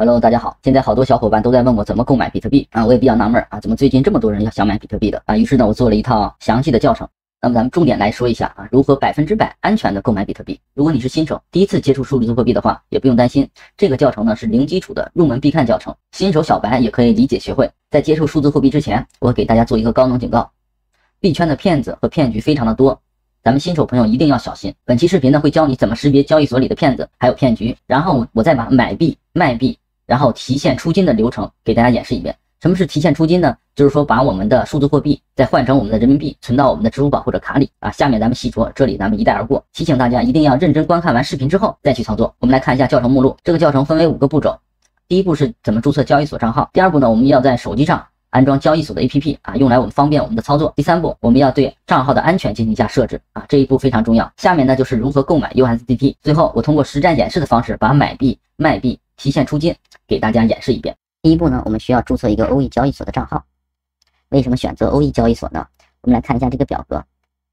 Hello，大家好！现在好多小伙伴都在问我怎么购买比特币啊，我也比较纳闷啊，怎么最近这么多人要想买比特币的啊？于是呢，我做了一套详细的教程。那么咱们重点来说一下啊，如何百分之百安全的购买比特币。如果你是新手，第一次接触数字货币的话，也不用担心。这个教程呢是零基础的入门必看教程，新手小白也可以理解学会。在接触数字货币之前，我给大家做一个高能警告：币圈的骗子和骗局非常的多，咱们新手朋友一定要小心。本期视频呢会教你怎么识别交易所里的骗子还有骗局，然后我再把买币卖币。然后提现出金的流程给大家演示一遍。什么是提现出金呢？就是说把我们的数字货币再换成我们的人民币，存到我们的支付宝或者卡里啊。下面咱们细说，这里咱们一带而过。提醒大家一定要认真观看完视频之后再去操作。我们来看一下教程目录，这个教程分为五个步骤。第一步是怎么注册交易所账号。第二步呢，我们要在手机上安装交易所的 APP 啊，用来我们方便我们的操作。第三步，我们要对账号的安全进行一下设置啊，这一步非常重要。下面呢就是如何购买 USDT。最后，我通过实战演示的方式把买币卖币。提现出金，给大家演示一遍。第一步呢，我们需要注册一个欧易交易所的账号。为什么选择欧易交易所呢？我们来看一下这个表格，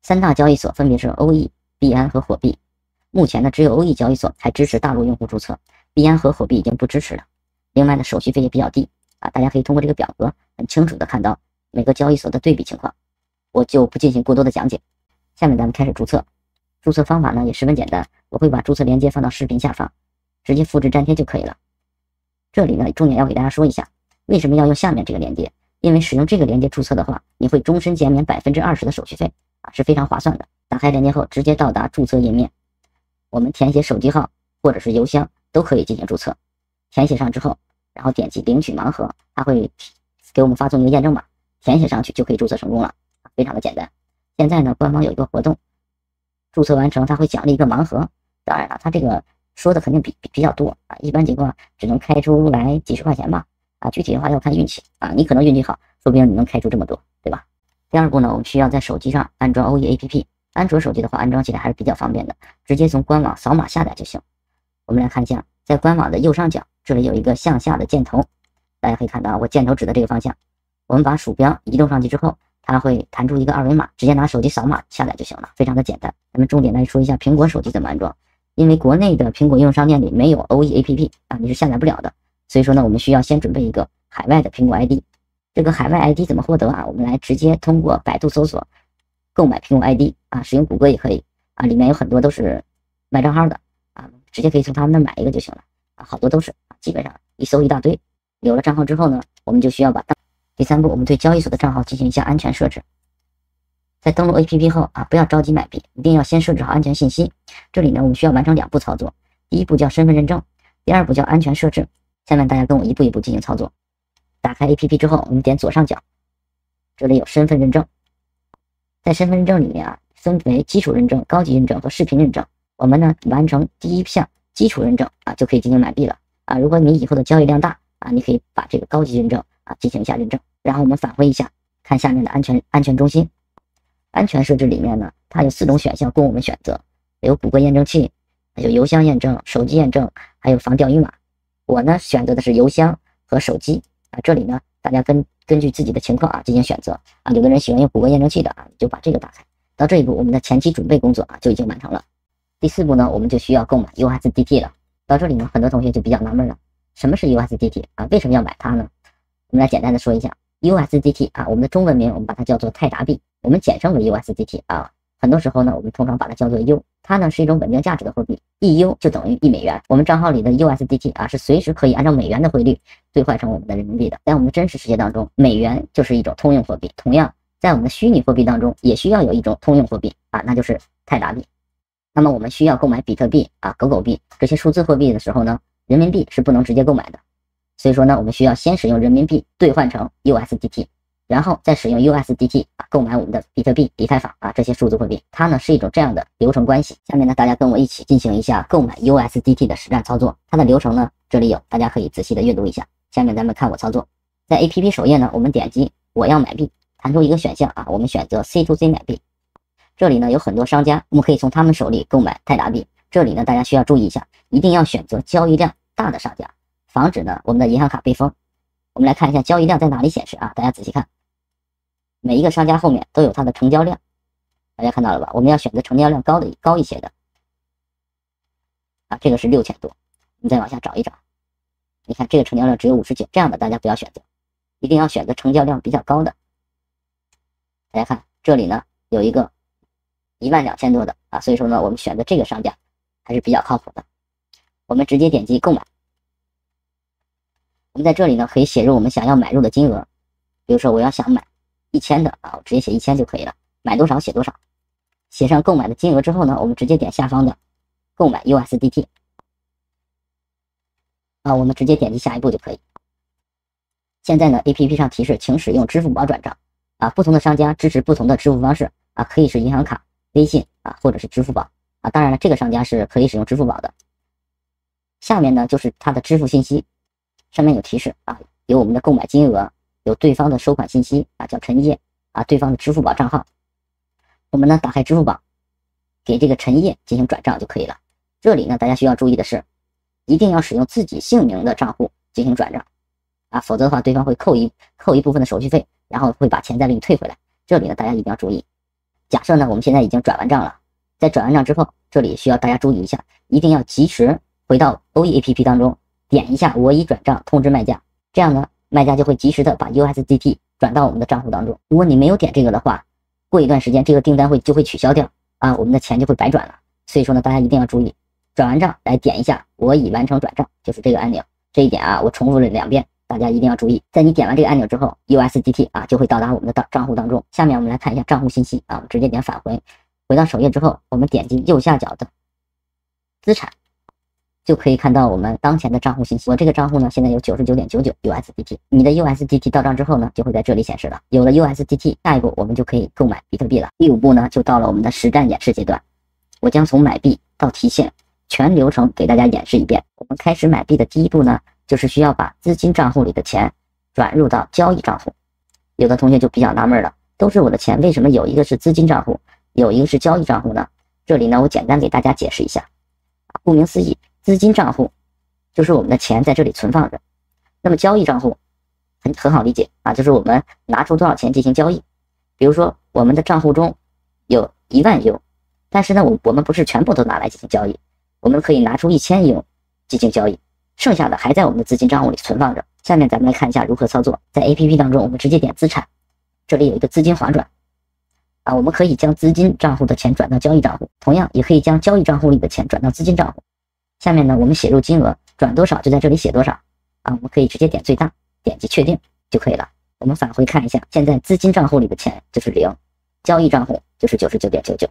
三大交易所分别是欧易、币安和火币。目前呢，只有欧易交易所才支持大陆用户注册，币安和火币已经不支持了。另外呢，手续费也比较低啊。大家可以通过这个表格很清楚的看到每个交易所的对比情况，我就不进行过多的讲解。下面咱们开始注册。注册方法呢也十分简单，我会把注册链接放到视频下方。直接复制粘贴就可以了。这里呢，重点要给大家说一下，为什么要用下面这个链接？因为使用这个链接注册的话，你会终身减免百分之二十的手续费啊，是非常划算的。打开链接后，直接到达注册页面，我们填写手机号或者是邮箱都可以进行注册。填写上之后，然后点击领取盲盒，它会给我们发送一个验证码，填写上去就可以注册成功了，非常的简单。现在呢，官方有一个活动，注册完成它会奖励一个盲盒。当然了，它这个。说的肯定比比比较多啊，一般情况只能开出来几十块钱吧，啊，具体的话要看运气啊，你可能运气好，说不定你能开出这么多，对吧？第二步呢，我们需要在手机上安装 OE A P P，安卓手机的话安装起来还是比较方便的，直接从官网扫码下载就行。我们来看一下，在官网的右上角这里有一个向下的箭头，大家可以看到我箭头指的这个方向，我们把鼠标移动上去之后，它会弹出一个二维码，直接拿手机扫码下载就行了，非常的简单。咱们重点来说一下苹果手机怎么安装。因为国内的苹果应用商店里没有 OE APP 啊，你是下载不了的。所以说呢，我们需要先准备一个海外的苹果 ID。这个海外 ID 怎么获得啊？我们来直接通过百度搜索购买苹果 ID 啊，使用谷歌也可以啊。里面有很多都是卖账号的啊，直接可以从他们那买一个就行了啊。好多都是啊，基本上一搜一大堆。有了账号之后呢，我们就需要把第三步，我们对交易所的账号进行一下安全设置。在登录 APP 后啊，不要着急买币，一定要先设置好安全信息。这里呢，我们需要完成两步操作，第一步叫身份认证，第二步叫安全设置。下面大家跟我一步一步进行操作。打开 APP 之后，我们点左上角，这里有身份认证。在身份证里面啊，分为基础认证、高级认证和视频认证。我们呢，完成第一项基础认证啊，就可以进行买币了啊。如果你以后的交易量大啊，你可以把这个高级认证啊进行一下认证。然后我们返回一下，看下面的安全安全中心。安全设置里面呢，它有四种选项供我们选择，有谷歌验证器，有邮箱验证、手机验证，还有防钓鱼码。我呢选择的是邮箱和手机啊。这里呢，大家根根据自己的情况啊进行选择啊。有的人喜欢用谷歌验证器的啊，就把这个打开。到这一步，我们的前期准备工作啊就已经完成了。第四步呢，我们就需要购买 USDT 了。到这里呢，很多同学就比较纳闷了，什么是 USDT 啊？为什么要买它呢？我们来简单的说一下 USDT 啊，我们的中文名我们把它叫做泰达币。我们简称为 USDT 啊，很多时候呢，我们通常把它叫做 U，它呢是一种稳定价值的货币，一 U 就等于一美元。我们账号里的 USDT 啊是随时可以按照美元的汇率兑换成我们的人民币的。在我们真实世界当中，美元就是一种通用货币，同样在我们的虚拟货币当中也需要有一种通用货币啊，那就是泰达币。那么我们需要购买比特币啊、狗狗币这些数字货币的时候呢，人民币是不能直接购买的，所以说呢，我们需要先使用人民币兑换成 USDT。然后再使用 USDT 啊购买我们的比特币、以太坊啊这些数字货币，它呢是一种这样的流程关系。下面呢大家跟我一起进行一下购买 USDT 的实战操作，它的流程呢这里有，大家可以仔细的阅读一下。下面咱们看我操作，在 APP 首页呢我们点击我要买币，弹出一个选项啊，我们选择 C to C 买币。这里呢有很多商家，我们可以从他们手里购买泰达币。这里呢大家需要注意一下，一定要选择交易量大的商家，防止呢我们的银行卡被封。我们来看一下交易量在哪里显示啊？大家仔细看，每一个商家后面都有它的成交量，大家看到了吧？我们要选择成交量高的高一些的啊，这个是六千多，你再往下找一找，你看这个成交量只有五十九，这样的大家不要选择，一定要选择成交量比较高的。大家看这里呢有一个一万两千多的啊，所以说呢我们选择这个商家还是比较靠谱的。我们直接点击购买。我们在这里呢，可以写入我们想要买入的金额，比如说我要想买一千的啊，我直接写一千就可以了。买多少写多少，写上购买的金额之后呢，我们直接点下方的“购买 USDT” 啊，我们直接点击下一步就可以。现在呢，APP 上提示请使用支付宝转账啊，不同的商家支持不同的支付方式啊，可以是银行卡、微信啊，或者是支付宝啊。当然了，这个商家是可以使用支付宝的。下面呢就是它的支付信息。上面有提示啊，有我们的购买金额，有对方的收款信息啊，叫陈烨啊，对方的支付宝账号。我们呢，打开支付宝，给这个陈烨进行转账就可以了。这里呢，大家需要注意的是，一定要使用自己姓名的账户进行转账啊，否则的话，对方会扣一扣一部分的手续费，然后会把钱再给你退回来。这里呢，大家一定要注意。假设呢，我们现在已经转完账了，在转完账之后，这里需要大家注意一下，一定要及时回到 OE APP 当中。点一下我已转账通知卖家，这样呢，卖家就会及时的把 USDT 转到我们的账户当中。如果你没有点这个的话，过一段时间这个订单会就会取消掉啊，我们的钱就会白转了。所以说呢，大家一定要注意，转完账来点一下我已完成转账，就是这个按钮。这一点啊，我重复了两遍，大家一定要注意。在你点完这个按钮之后，USDT 啊就会到达我们的账账户当中。下面我们来看一下账户信息啊，我们直接点返回，回到首页之后，我们点击右下角的资产。就可以看到我们当前的账户信息。我这个账户呢，现在有九十九点九九 USDT。你的 USDT 到账之后呢，就会在这里显示了。有了 USDT，下一步我们就可以购买比特币了。第五步呢，就到了我们的实战演示阶段。我将从买币到提现全流程给大家演示一遍。我们开始买币的第一步呢，就是需要把资金账户里的钱转入到交易账户。有的同学就比较纳闷了：都是我的钱，为什么有一个是资金账户，有一个是交易账户呢？这里呢，我简单给大家解释一下。顾名思义。资金账户就是我们的钱在这里存放着，那么交易账户很很好理解啊，就是我们拿出多少钱进行交易。比如说我们的账户中有一万 U，但是呢，我我们不是全部都拿来进行交易，我们可以拿出一千 U 进行交易，剩下的还在我们的资金账户里存放着。下面咱们来看一下如何操作，在 APP 当中，我们直接点资产，这里有一个资金划转啊，我们可以将资金账户的钱转到交易账户，同样也可以将交易账户里的钱转到资金账户。下面呢，我们写入金额，转多少就在这里写多少啊！我们可以直接点最大，点击确定就可以了。我们返回看一下，现在资金账户里的钱就是零，交易账户就是九十九点九九。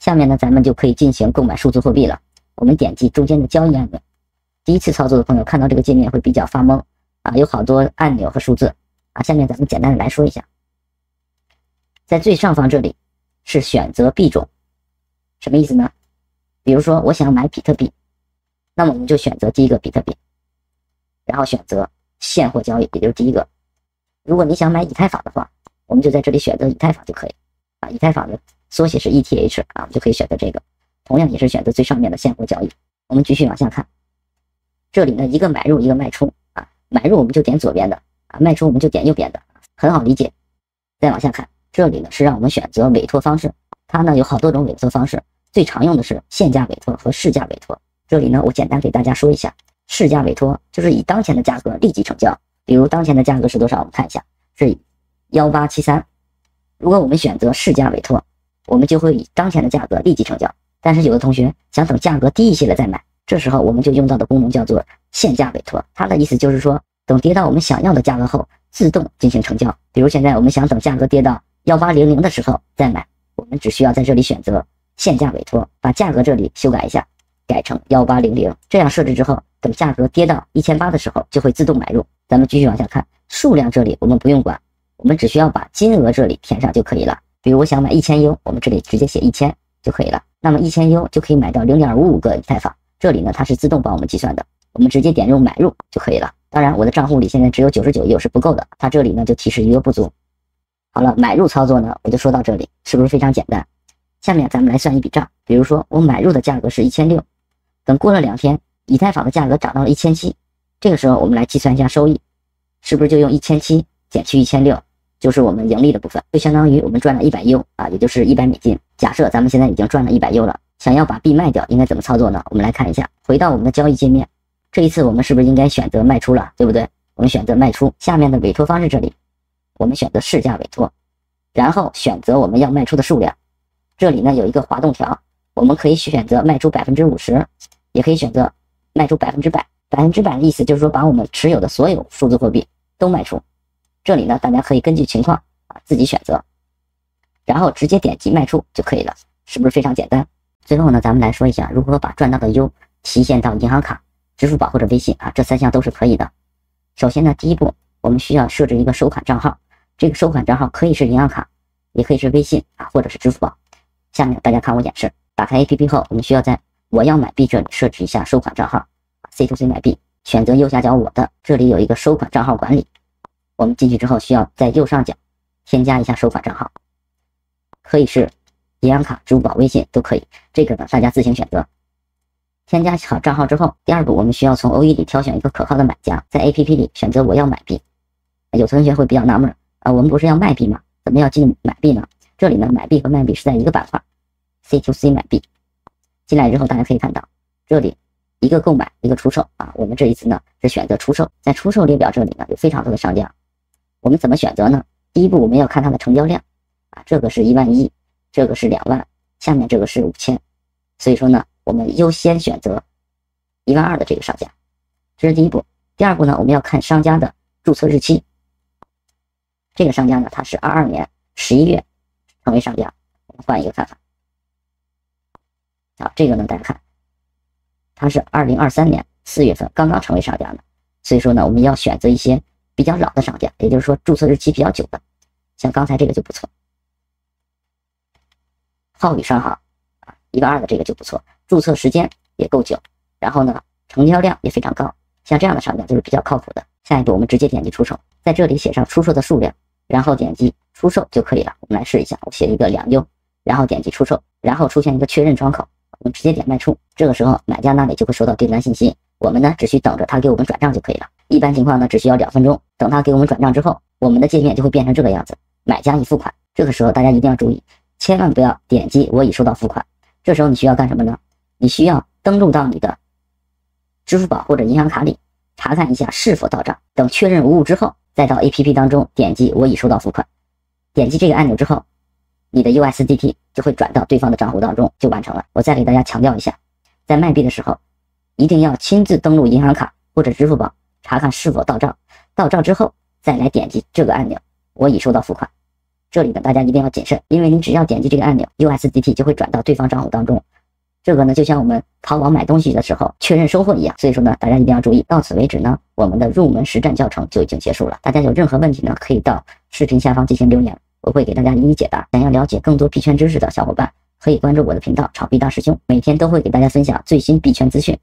下面呢，咱们就可以进行购买数字货币了。我们点击中间的交易按钮。第一次操作的朋友看到这个界面会比较发懵啊，有好多按钮和数字啊。下面咱们简单的来说一下，在最上方这里是选择币种，什么意思呢？比如说我想买比特币。那么我们就选择第一个比特币，然后选择现货交易，也就是第一个。如果你想买以太坊的话，我们就在这里选择以太坊就可以啊。以太坊的缩写是 ETH 啊，我们就可以选择这个。同样也是选择最上面的现货交易。我们继续往下看，这里呢一个买入一个卖出啊，买入我们就点左边的啊，卖出我们就点右边的，很好理解。再往下看，这里呢是让我们选择委托方式，它呢有好多种委托方式，最常用的是现价委托和市价委托。这里呢，我简单给大家说一下市价委托，就是以当前的价格立即成交。比如当前的价格是多少？我们看一下是幺八七三。如果我们选择市价委托，我们就会以当前的价格立即成交。但是有的同学想等价格低一些了再买，这时候我们就用到的功能叫做限价委托。它的意思就是说，等跌到我们想要的价格后，自动进行成交。比如现在我们想等价格跌到幺八零零的时候再买，我们只需要在这里选择限价委托，把价格这里修改一下。改成幺八零零，这样设置之后，等价格跌到一千八的时候，就会自动买入。咱们继续往下看，数量这里我们不用管，我们只需要把金额这里填上就可以了。比如我想买一千 U，我们这里直接写一千就可以了。那么一千 U 就可以买到零点五五个以太坊，这里呢它是自动帮我们计算的，我们直接点入买入就可以了。当然，我的账户里现在只有九十九 U 是不够的，它这里呢就提示余额不足。好了，买入操作呢我就说到这里，是不是非常简单？下面咱们来算一笔账，比如说我买入的价格是一千六。等过了两天，以太坊的价格涨到了一千七，这个时候我们来计算一下收益，是不是就用一千七减去一千六，就是我们盈利的部分，就相当于我们赚了一百 U 啊，也就是一百美金。假设咱们现在已经赚了一百 U 了，想要把币卖掉，应该怎么操作呢？我们来看一下，回到我们的交易界面，这一次我们是不是应该选择卖出了，对不对？我们选择卖出，下面的委托方式这里，我们选择市价委托，然后选择我们要卖出的数量，这里呢有一个滑动条，我们可以选择卖出百分之五十。也可以选择卖出百分之百，百分之百的意思就是说把我们持有的所有数字货币都卖出。这里呢，大家可以根据情况啊自己选择，然后直接点击卖出就可以了，是不是非常简单？最后呢，咱们来说一下如何把赚到的 U 提现到银行卡、支付宝或者微信啊，这三项都是可以的。首先呢，第一步我们需要设置一个收款账号，这个收款账号可以是银行卡，也可以是微信啊，或者是支付宝。下面大家看我演示，打开 APP 后，我们需要在我要买币，这里设置一下收款账号。C to C 买币，选择右下角我的，这里有一个收款账号管理。我们进去之后，需要在右上角添加一下收款账号，可以是银行卡、支付宝、微信都可以，这个呢大家自行选择。添加好账号之后，第二步我们需要从 O E 里挑选一个可靠的买家，在 A P P 里选择我要买币。有同学会比较纳闷啊，我们不是要卖币吗？怎么要进买币呢？这里呢买币和卖币是在一个板块，C to C 买币。进来之后，大家可以看到，这里一个购买，一个出售啊。我们这一次呢是选择出售，在出售列表这里呢有非常多的商家，我们怎么选择呢？第一步，我们要看它的成交量啊，这个是一万一，这个是两万，下面这个是五千，所以说呢，我们优先选择一万二的这个商家，这是第一步。第二步呢，我们要看商家的注册日期，这个商家呢他是二二年十一月成为商家，我们换一个看法。好，这个呢，大家看，它是二零二三年四月份刚刚成为商家的，所以说呢，我们要选择一些比较老的商家，也就是说注册日期比较久的，像刚才这个就不错，浩宇商行啊，一万二的这个就不错，注册时间也够久，然后呢，成交量也非常高，像这样的商家就是比较靠谱的。下一步我们直接点击出售，在这里写上出售的数量，然后点击出售就可以了。我们来试一下，我写一个两优，然后点击出售，然后出现一个确认窗口。我们直接点卖出，这个时候买家那里就会收到订单信息，我们呢只需等着他给我们转账就可以了。一般情况呢只需要两分钟，等他给我们转账之后，我们的界面就会变成这个样子。买家已付款，这个时候大家一定要注意，千万不要点击我已收到付款。这时候你需要干什么呢？你需要登录到你的支付宝或者银行卡里查看一下是否到账。等确认无误之后，再到 APP 当中点击我已收到付款。点击这个按钮之后。你的 USDT 就会转到对方的账户当中，就完成了。我再给大家强调一下，在卖币的时候，一定要亲自登录银行卡或者支付宝查看是否到账。到账之后，再来点击这个按钮，我已收到付款。这里呢，大家一定要谨慎，因为你只要点击这个按钮，USDT 就会转到对方账户当中。这个呢，就像我们淘宝买东西的时候确认收货一样。所以说呢，大家一定要注意。到此为止呢，我们的入门实战教程就已经结束了。大家有任何问题呢，可以到视频下方进行留言。我会给大家一一解答。想要了解更多币圈知识的小伙伴，可以关注我的频道“炒币大师兄”，每天都会给大家分享最新币圈资讯。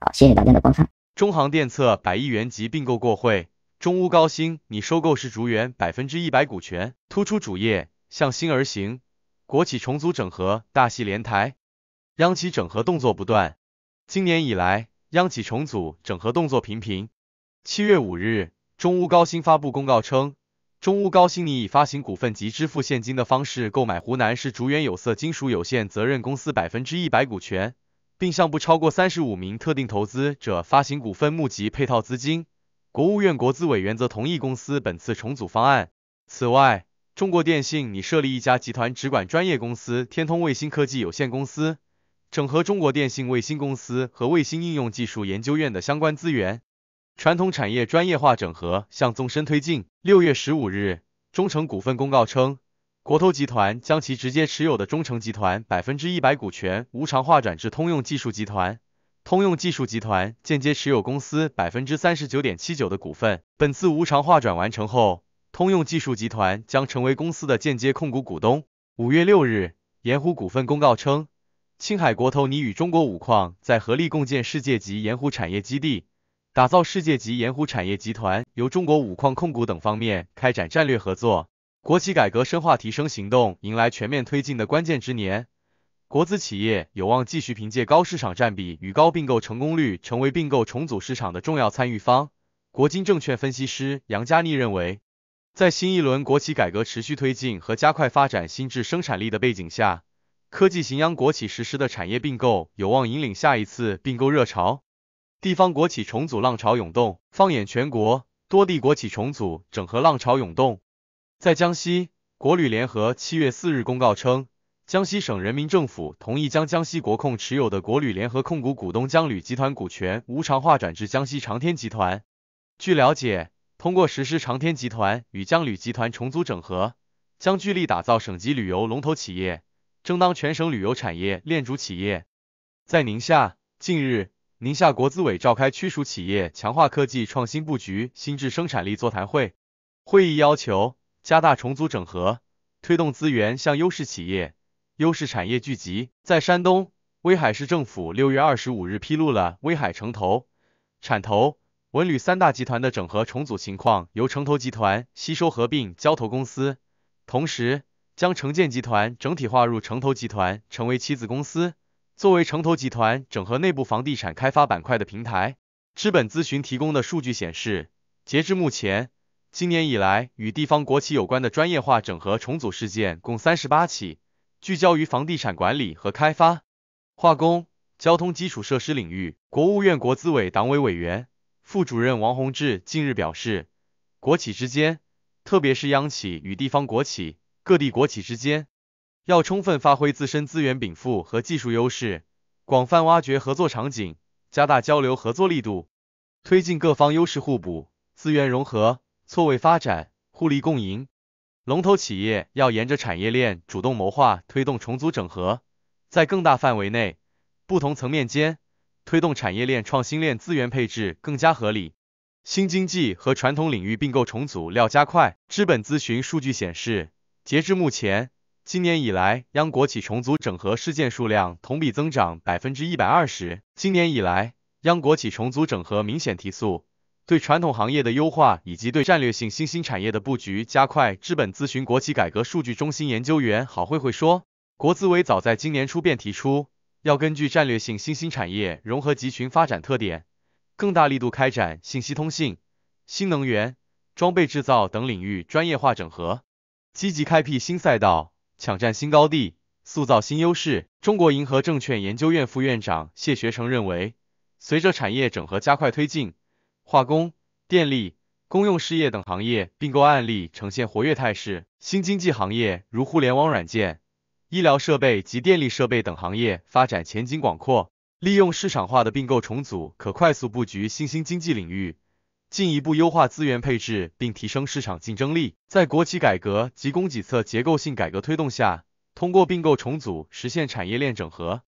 好，谢谢大家的观看。中航电测百亿元级并购过会，中乌高新拟收购世竹园百分之一百股权，突出主业，向新而行。国企重组整合大戏连台，央企整合动作不断。今年以来，央企重组整合动作频频。七月五日，中乌高新发布公告称。中钨高新拟以发行股份及支付现金的方式购买湖南市竹园有色金属有限责任公司百分之一百股权，并向不超过三十五名特定投资者发行股份募集配套资金。国务院国资委原则同意公司本次重组方案。此外，中国电信拟设立一家集团直管专业公司天通卫星科技有限公司，整合中国电信卫星公司和卫星应用技术研究院的相关资源。传统产业专业化整合向纵深推进。六月十五日，中诚股份公告称，国投集团将其直接持有的中诚集团百分之一百股权无偿划转至通用技术集团，通用技术集团间接持有公司百分之三十九点七九的股份。本次无偿划转完成后，通用技术集团将成为公司的间接控股股东。五月六日，盐湖股份公告称，青海国投拟与中国五矿在合力共建世界级盐湖产业基地。打造世界级盐湖产业集团，由中国五矿控股等方面开展战略合作。国企改革深化提升行动迎来全面推进的关键之年，国资企业有望继续凭借高市场占比与高并购成功率，成为并购重组市场的重要参与方。国金证券分析师杨佳妮认为，在新一轮国企改革持续推进和加快发展新质生产力的背景下，科技型央国企实施的产业并购有望引领下一次并购热潮。地方国企重组浪潮涌动，放眼全国，多地国企重组整合浪潮涌动。在江西，国旅联合七月四日公告称，江西省人民政府同意将江西国控持有的国旅联合控股股东江旅集团股权无偿划转至江西长天集团。据了解，通过实施长天集团与江旅集团重组整合，将聚力打造省级旅游龙头企业，争当全省旅游产业链主企业。在宁夏，近日。宁夏国资委召开区属企业强化科技创新布局、新质生产力座谈会，会议要求加大重组整合，推动资源向优势企业、优势产业聚集。在山东，威海市政府六月二十五日披露了威海城投、产投、文旅三大集团的整合重组情况，由城投集团吸收合并交投公司，同时将城建集团整体划入城投集团，成为其子公司。作为城投集团整合内部房地产开发板块的平台，资本咨询提供的数据显示，截至目前，今年以来与地方国企有关的专业化整合重组事件共三十八起，聚焦于房地产管理和开发、化工、交通基础设施领域。国务院国资委党委委员、副主任王洪志近日表示，国企之间，特别是央企与地方国企、各地国企之间，要充分发挥自身资源禀赋和技术优势，广泛挖掘合作场景，加大交流合作力度，推进各方优势互补、资源融合、错位发展、互利共赢。龙头企业要沿着产业链主动谋划，推动重组整合，在更大范围内、不同层面间推动产业链、创新链资源配置更加合理。新经济和传统领域并购重组料加快。资本咨询数据显示，截至目前。今年以来，央国企重组整合事件数量同比增长百分之一百二十。今年以来，央国企重组整合明显提速，对传统行业的优化以及对战略性新兴产业的布局加快。资本咨询国企改革数据中心研究员郝慧慧说：“国资委早在今年初便提出，要根据战略性新兴产业融合集群发展特点，更大力度开展信息通信、新能源、装备制造等领域专业化整合，积极开辟新赛道。”抢占新高地，塑造新优势。中国银河证券研究院副院长谢学成认为，随着产业整合加快推进，化工、电力、公用事业等行业并购案例呈现活跃态势。新经济行业如互联网软件、医疗设备及电力设备等行业发展前景广阔，利用市场化的并购重组，可快速布局新兴经济领域。进一步优化资源配置，并提升市场竞争力。在国企改革及供给侧结构性改革推动下，通过并购重组实现产业链整合，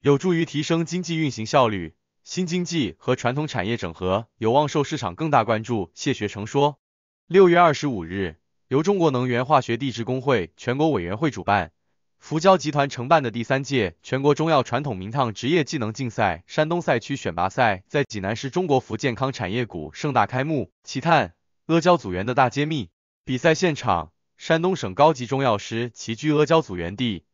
有助于提升经济运行效率。新经济和传统产业整合有望受市场更大关注。谢学成说，六月二十五日，由中国能源化学地质工会全国委员会主办。福胶集团承办的第三届全国中药传统名堂职业技能竞赛山东赛区选拔赛在济南市中国福健康产业谷盛大开幕。奇探阿胶组员的大揭秘，比赛现场，山东省高级中药师齐聚阿胶组源地，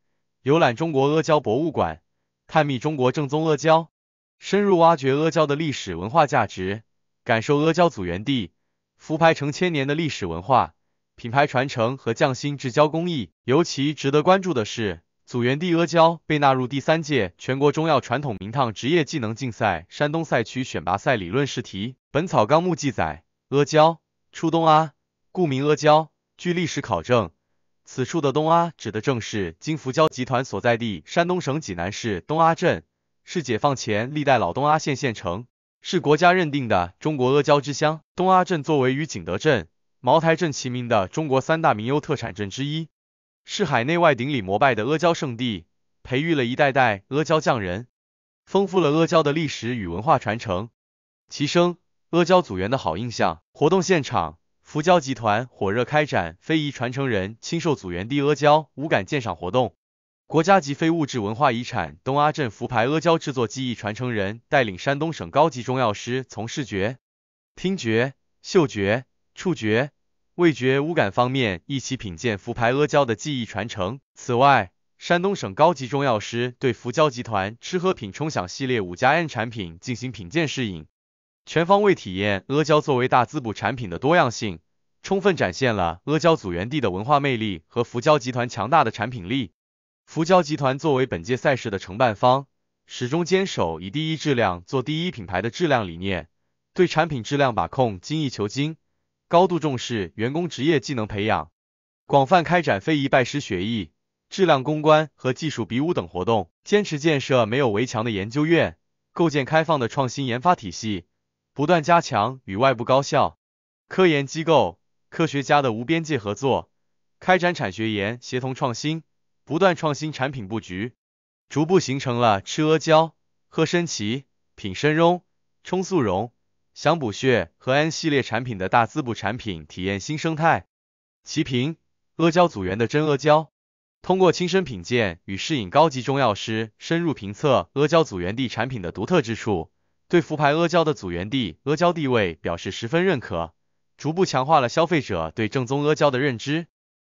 游览中国阿胶博物馆，探秘中国正宗阿胶，深入挖掘阿胶的历史文化价值，感受阿胶组源地福牌成千年的历史文化。品牌传承和匠心制胶工艺，尤其值得关注的是，祖源地阿胶被纳入第三届全国中药传统名汤职业技能竞赛山东赛区选拔赛理论试题。《本草纲目》记载，阿胶出东阿，故名阿胶。据历史考证，此处的东阿指的正是金福胶集团所在地山东省济南市东阿镇，是解放前历代老东阿县县城，是国家认定的中国阿胶之乡。东阿镇作为与景德镇。茅台镇齐名的中国三大名优特产镇之一，是海内外顶礼膜拜的阿胶圣地，培育了一代代阿胶匠人，丰富了阿胶的历史与文化传承，提升阿胶组员的好印象。活动现场，福胶集团火热开展非遗传承人亲授祖员地阿胶无感鉴赏活动，国家级非物质文化遗产东阿镇福牌阿胶制作技艺传承人带领山东省高级中药师，从视觉、听觉、嗅觉。触觉、味觉、五感方面一起品鉴福牌阿胶的技艺传承。此外，山东省高级中药师对福胶集团“吃喝品冲享”系列五加 N 产品进行品鉴试饮，全方位体验阿胶作为大滋补产品的多样性，充分展现了阿胶祖源地的文化魅力和福胶集团强大的产品力。福胶集团作为本届赛事的承办方，始终坚守以第一质量做第一品牌的质量理念，对产品质量把控精益求精。高度重视员工职业技能培养，广泛开展非遗拜师学艺、质量攻关和技术比武等活动，坚持建设没有围墙的研究院，构建开放的创新研发体系，不断加强与外部高校、科研机构、科学家的无边界合作，开展产学研协同创新，不断创新产品布局，逐步形成了吃阿胶、喝参芪、品参茸、冲速溶。想补血和安系列产品的大滋补产品体验新生态。齐平阿胶组源的真阿胶，通过亲身品鉴与试饮，高级中药师深入评测阿胶组源地产品的独特之处，对福牌阿胶的组源地阿胶地位表示十分认可，逐步强化了消费者对正宗阿胶的认知。《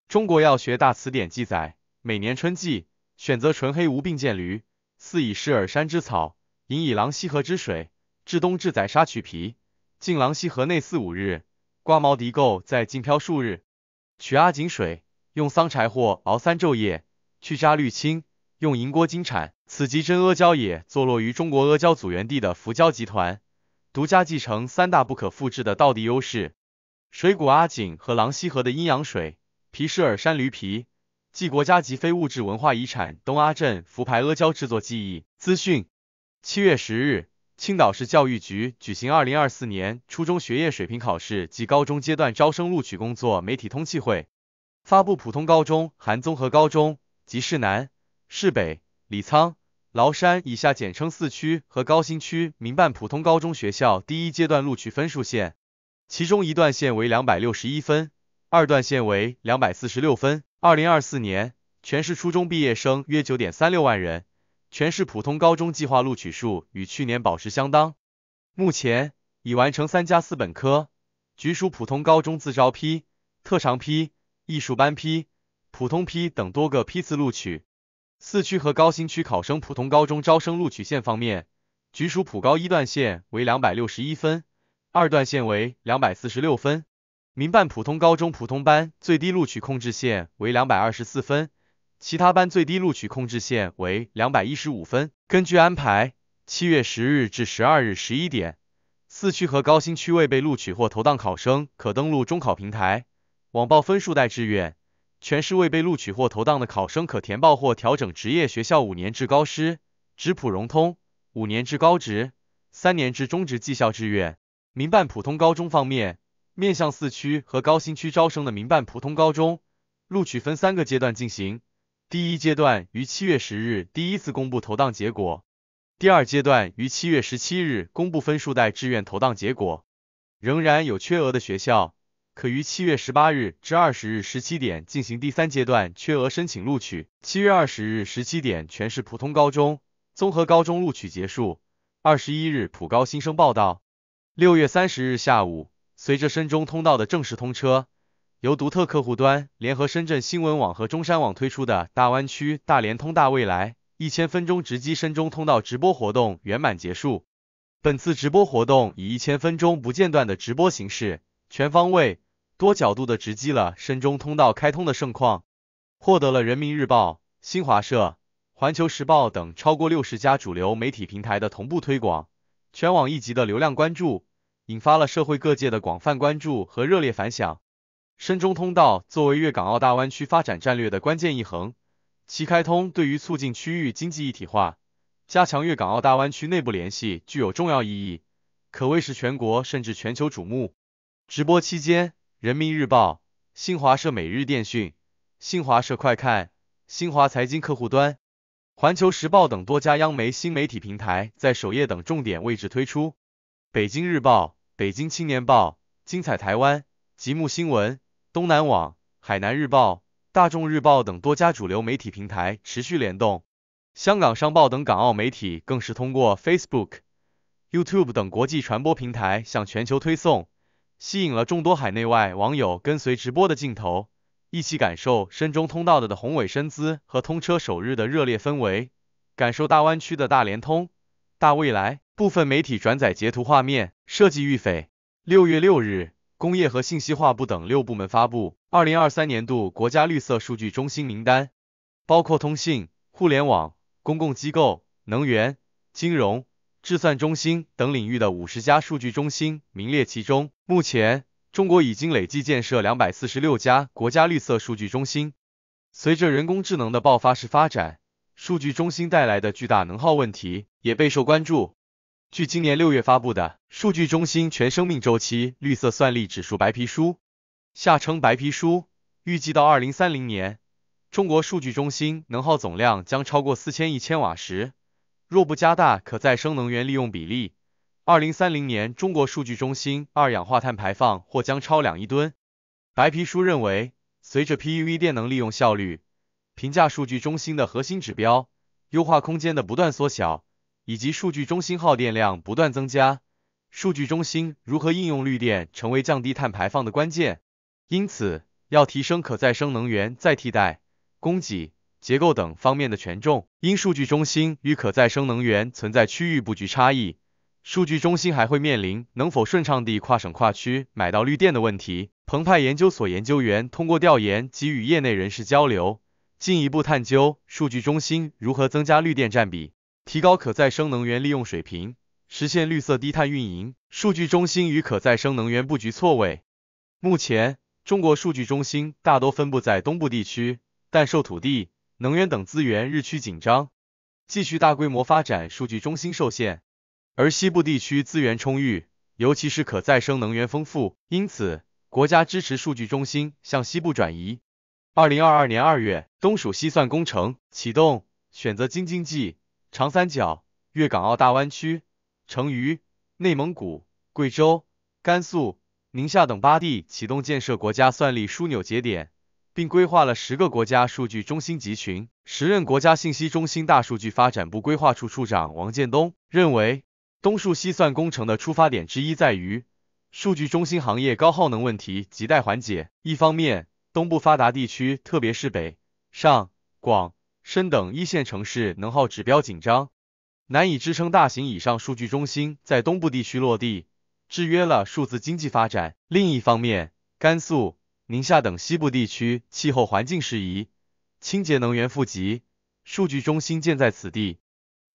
中国药学大词典》记载，每年春季选择纯黑无病箭驴，饲以石耳山之草，饮以狼溪河之水。至冬至宰杀取皮，进狼溪河内四五日，刮毛涤垢，再浸漂数日，取阿井水，用桑柴或熬三昼夜，去渣滤清，用银锅精铲。此即真阿胶也。坐落于中国阿胶祖源地的福胶集团，独家继承三大不可复制的道地优势：水谷阿井和狼溪河的阴阳水，皮氏尔山驴皮，即国家级非物质文化遗产东阿镇福牌阿胶制作技艺。资讯：七月十日。青岛市教育局举行二零二四年初中学业水平考试及高中阶段招生录取工作媒体通气会，发布普通高中（含综合高中、即市南、市北、李沧、崂山，以下简称四区和高新区）民办普通高中学校第一阶段录取分数线，其中一段线为两百六十一分，二段线为两百四十六分。二零二四年全市初中毕业生约九点三六万人。全市普通高中计划录取数与去年保持相当，目前已完成三加四本科、局属普通高中自招批、特长批、艺术班批、普通批等多个批次录取。四区和高新区考生普通高中招生录取线方面，局属普高一段线为两百六十一分，二段线为两百四十六分，民办普通高中普通班最低录取控制线为两百二十四分。其他班最低录取控制线为两百一十五分。根据安排，七月十日至十二日十一点，四区和高新区未被录取或投档考生可登录中考平台网报分数带志愿。全市未被录取或投档的考生可填报或调整职业学校五年制高师、职普融通、五年制高职、三年制中职技校志愿。民办普通高中方面，面向四区和高新区招生的民办普通高中，录取分三个阶段进行。第一阶段于七月十日第一次公布投档结果，第二阶段于七月十七日公布分数带志愿投档结果，仍然有缺额的学校，可于七月十八日至二十日十七点进行第三阶段缺额申请录取。七月二十日十七点全市普通高中、综合高中录取结束，二十一日普高新生报道。六月三十日下午，随着深中通道的正式通车。由独特客户端联合深圳新闻网和中山网推出的“大湾区大联通大未来”一千分钟直击深中通道直播活动圆满结束。本次直播活动以一千分钟不间断的直播形式，全方位、多角度的直击了深中通道开通的盛况，获得了人民日报、新华社、环球时报等超过六十家主流媒体平台的同步推广，全网一级的流量关注，引发了社会各界的广泛关注和热烈反响。深中通道作为粤港澳大湾区发展战略的关键一横，其开通对于促进区域经济一体化、加强粤港澳大湾区内部联系具有重要意义，可谓是全国甚至全球瞩目。直播期间，《人民日报》、新华社、每日电讯、新华社快看、新华财经客户端、环球时报等多家央媒新媒体平台在首页等重点位置推出。《北京日报》、《北京青年报》、《精彩台湾》、《极目新闻》。东南网、海南日报、大众日报等多家主流媒体平台持续联动，香港商报等港澳媒体更是通过 Facebook、YouTube 等国际传播平台向全球推送，吸引了众多海内外网友跟随直播的镜头，一起感受深中通道的的宏伟身姿和通车首日的热烈氛围，感受大湾区的大联通、大未来。部分媒体转载截图画面，设计玉匪。六月六日。工业和信息化部等六部门发布《二零二三年度国家绿色数据中心名单》，包括通信、互联网、公共机构、能源、金融、智算中心等领域的五十家数据中心名列其中。目前，中国已经累计建设两百四十六家国家绿色数据中心。随着人工智能的爆发式发展，数据中心带来的巨大能耗问题也备受关注。据今年六月发布的《数据中心全生命周期绿色算力指数白皮书》（下称白皮书），预计到二零三零年，中国数据中心能耗总量将超过四千亿千瓦时。若不加大可再生能源利用比例，二零三零年中国数据中心二氧化碳排放或将超两亿吨。白皮书认为，随着 PEV 电能利用效率评价数据中心的核心指标优化空间的不断缩小。以及数据中心耗电量不断增加，数据中心如何应用绿电成为降低碳排放的关键。因此，要提升可再生能源在替代、供给、结构等方面的权重。因数据中心与可再生能源存在区域布局差异，数据中心还会面临能否顺畅地跨省跨区买到绿电的问题。澎湃研究所研究员通过调研及与业内人士交流，进一步探究数据中心如何增加绿电占比。提高可再生能源利用水平，实现绿色低碳运营。数据中心与可再生能源布局错位。目前，中国数据中心大多分布在东部地区，但受土地、能源等资源日趋紧张，继续大规模发展数据中心受限。而西部地区资源充裕，尤其是可再生能源丰富，因此国家支持数据中心向西部转移。二零二二年二月，东数西算工程启动，选择京津冀。长三角、粤港澳大湾区、成渝、内蒙古、贵州、甘肃、宁夏等八地启动建设国家算力枢纽节点，并规划了十个国家数据中心集群。时任国家信息中心大数据发展部规划处处长王建东认为，东数西算工程的出发点之一在于数据中心行业高耗能问题亟待缓解。一方面，东部发达地区，特别是北上广。深等一线城市能耗指标紧张，难以支撑大型以上数据中心在东部地区落地，制约了数字经济发展。另一方面，甘肃、宁夏等西部地区气候环境适宜，清洁能源富集，数据中心建在此地，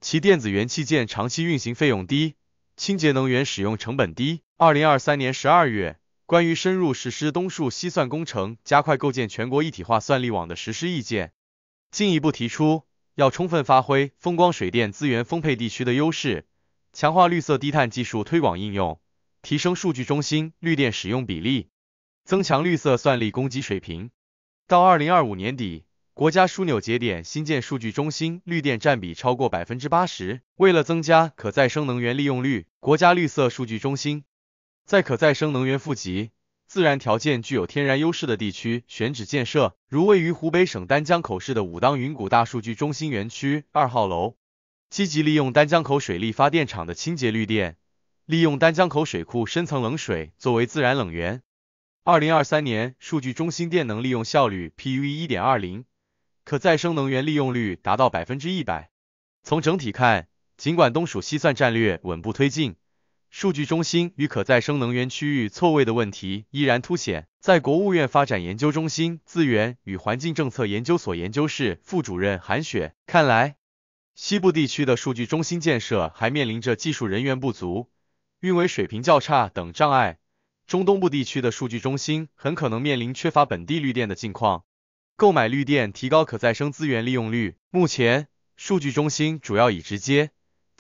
其电子元器件长期运行费用低，清洁能源使用成本低。二零二三年十二月，《关于深入实施东数西算工程，加快构建全国一体化算力网的实施意见》。进一步提出，要充分发挥风光水电资源丰沛地区的优势，强化绿色低碳技术推广应用，提升数据中心绿电使用比例，增强绿色算力供给水平。到二零二五年底，国家枢纽节点新建数据中心绿电占比超过百分之八十。为了增加可再生能源利用率，国家绿色数据中心在可再生能源富集。自然条件具有天然优势的地区选址建设，如位于湖北省丹江口市的武当云谷大数据中心园区二号楼，积极利用丹江口水利发电厂的清洁绿电，利用丹江口水库深层冷水作为自然冷源。二零二三年数据中心电能利用效率 PUE 一点二零，可再生能源利用率达到百分之一百。从整体看，尽管东数西算战略稳步推进。数据中心与可再生能源区域错位的问题依然凸显。在国务院发展研究中心资源与环境政策研究所研究室副主任韩雪看来，西部地区的数据中心建设还面临着技术人员不足、运维水平较差等障碍。中东部地区的数据中心很可能面临缺乏本地绿电的境况，购买绿电提高可再生资源利用率。目前，数据中心主要以直接。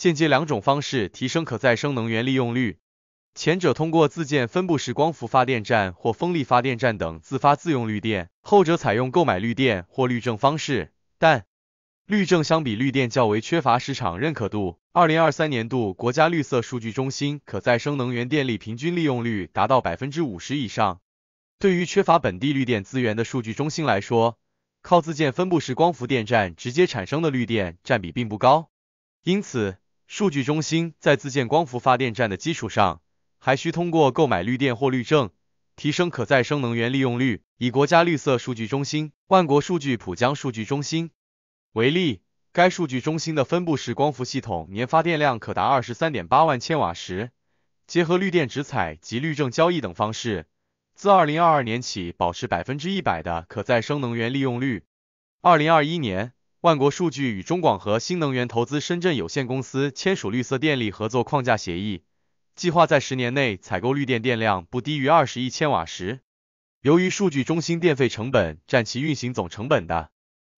间接两种方式提升可再生能源利用率，前者通过自建分布式光伏发电站或风力发电站等自发自用绿电，后者采用购买绿电或绿证方式。但绿证相比绿电较为缺乏市场认可度。二零二三年度，国家绿色数据中心可再生能源电力平均利用率达到百分之五十以上。对于缺乏本地绿电资源的数据中心来说，靠自建分布式光伏电站直接产生的绿电占比并不高，因此。数据中心在自建光伏发电站的基础上，还需通过购买绿电或绿证，提升可再生能源利用率。以国家绿色数据中心、万国数据浦江数据中心为例，该数据中心的分布式光伏系统年发电量可达二十三点八万千瓦时，结合绿电直采及绿证交易等方式，自二零二二年起保持百分之一百的可再生能源利用率。二零二一年。万国数据与中广核新能源投资深圳有限公司签署绿色电力合作框架协议，计划在十年内采购绿电电量不低于二十亿千瓦时。由于数据中心电费成本占其运行总成本的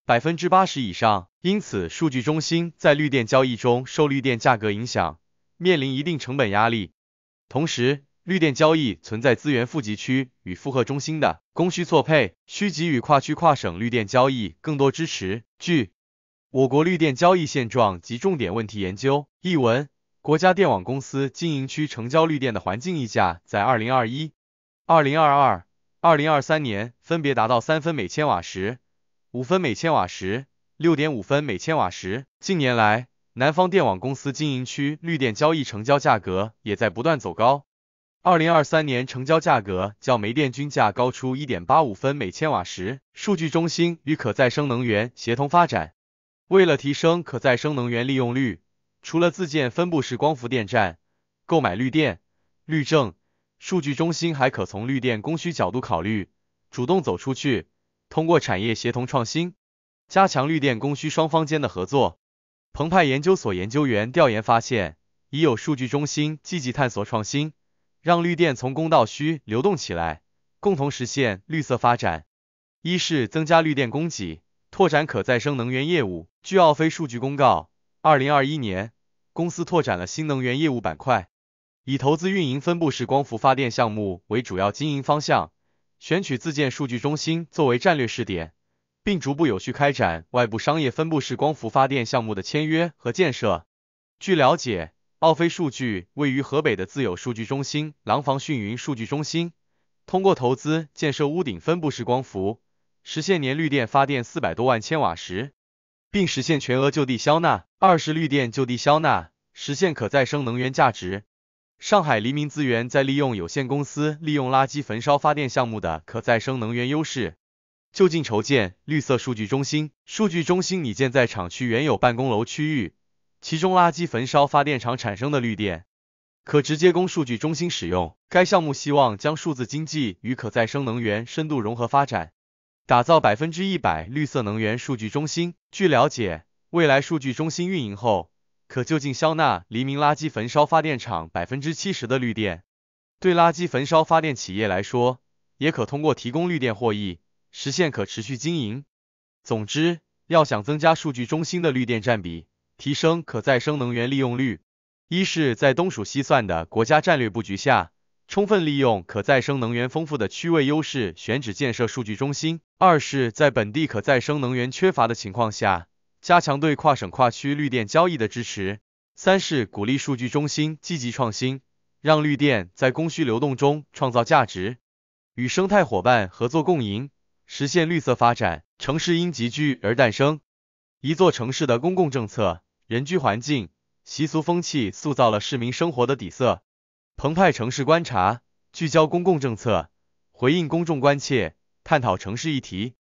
百分之八十以上，因此数据中心在绿电交易中受绿电价格影响，面临一定成本压力。同时，绿电交易存在资源富集区与负荷中心的供需错配，需给予跨区跨省绿电交易更多支持。据《我国绿电交易现状及重点问题研究》译文，国家电网公司经营区成交绿电的环境溢价在二零二一、二零二二、二零二三年分别达到三分每千瓦时、五分每千瓦时、六点五分每千瓦时。近年来，南方电网公司经营区绿电交易成交价格也在不断走高。二零二三年成交价格较煤电均价高出一点八五分每千瓦时。数据中心与可再生能源协同发展，为了提升可再生能源利用率，除了自建分布式光伏电站、购买绿电、绿证，数据中心还可从绿电供需角度考虑，主动走出去，通过产业协同创新，加强绿电供需双方间的合作。澎湃研究所研究员调研发现，已有数据中心积极探索创新。让绿电从供到需流动起来，共同实现绿色发展。一是增加绿电供给，拓展可再生能源业务。据奥飞数据公告，二零二一年，公司拓展了新能源业务板块，以投资运营分布式光伏发电项目为主要经营方向，选取自建数据中心作为战略试点，并逐步有序开展外部商业分布式光伏发电项目的签约和建设。据了解。奥飞数据位于河北的自有数据中心廊坊讯云数据中心，通过投资建设屋顶分布式光伏，实现年绿电发电四百多万千瓦时，并实现全额就地消纳；二是绿电就地消纳，实现可再生能源价值。上海黎明资源在利用有限公司利用垃圾焚烧发电项目的可再生能源优势，就近筹建绿色数据中心，数据中心拟建在厂区原有办公楼区域。其中，垃圾焚烧发电厂产生的绿电可直接供数据中心使用。该项目希望将数字经济与可再生能源深度融合发展，打造百分之一百绿色能源数据中心。据了解，未来数据中心运营后，可就近消纳黎明垃圾焚烧发电厂百分之七十的绿电。对垃圾焚烧发电企业来说，也可通过提供绿电获益，实现可持续经营。总之，要想增加数据中心的绿电占比。提升可再生能源利用率，一是在东数西算的国家战略布局下，充分利用可再生能源丰富的区位优势选址建设数据中心；二是，在本地可再生能源缺乏的情况下，加强对跨省跨区绿电交易的支持；三是鼓励数据中心积极创新，让绿电在供需流动中创造价值，与生态伙伴合作共赢，实现绿色发展。城市因集聚而诞生，一座城市的公共政策。人居环境、习俗风气塑造了市民生活的底色。澎湃城市观察聚焦公共政策，回应公众关切，探讨城市议题。